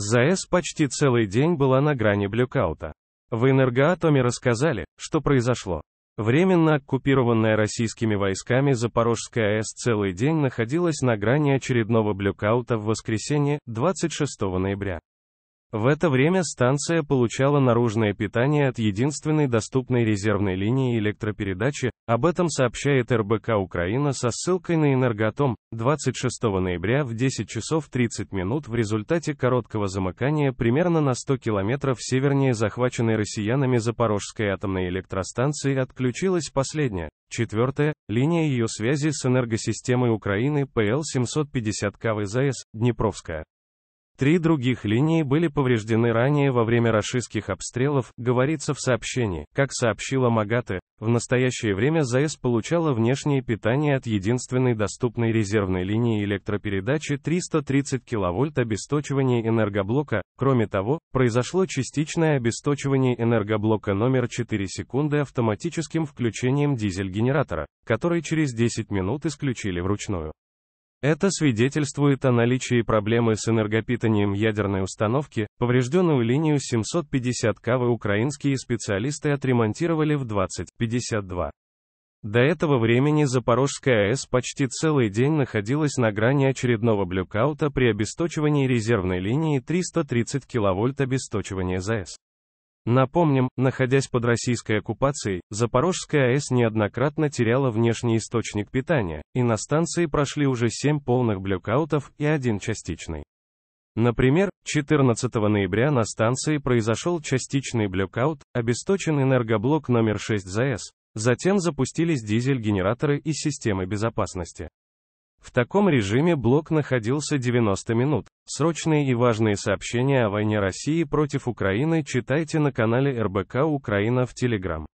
ЗАЭС почти целый день была на грани блюкаута. В энергоатоме рассказали, что произошло. Временно оккупированная российскими войсками Запорожская АЭС целый день находилась на грани очередного блюкаута в воскресенье, 26 ноября. В это время станция получала наружное питание от единственной доступной резервной линии электропередачи, об этом сообщает РБК Украина со ссылкой на Энерготом, 26 ноября в 10 часов 30 минут в результате короткого замыкания примерно на 100 километров севернее захваченной россиянами Запорожской атомной электростанции отключилась последняя, четвертая, линия ее связи с энергосистемой Украины ПЛ-750 КВЗС, Днепровская. Три других линии были повреждены ранее во время рашистских обстрелов, говорится в сообщении. Как сообщила МАГАТЭ, в настоящее время ЗАЭС получала внешнее питание от единственной доступной резервной линии электропередачи 330 кВт обесточивания энергоблока. Кроме того, произошло частичное обесточивание энергоблока номер 4 секунды автоматическим включением дизель-генератора, который через 10 минут исключили вручную. Это свидетельствует о наличии проблемы с энергопитанием ядерной установки. Поврежденную линию 750 кВ украинские специалисты отремонтировали в 20.52. До этого времени Запорожская АЭС почти целый день находилась на грани очередного блюкаута при обесточивании резервной линии 330 кВт обесточивания ЗАЭС. Напомним, находясь под российской оккупацией, Запорожская АЭС неоднократно теряла внешний источник питания, и на станции прошли уже 7 полных блюкаутов и один частичный. Например, 14 ноября на станции произошел частичный блюкаут, обесточен энергоблок номер 6 ЗАЭС, затем запустились дизель-генераторы и системы безопасности. В таком режиме блок находился 90 минут. Срочные и важные сообщения о войне России против Украины читайте на канале РБК Украина в Телеграм.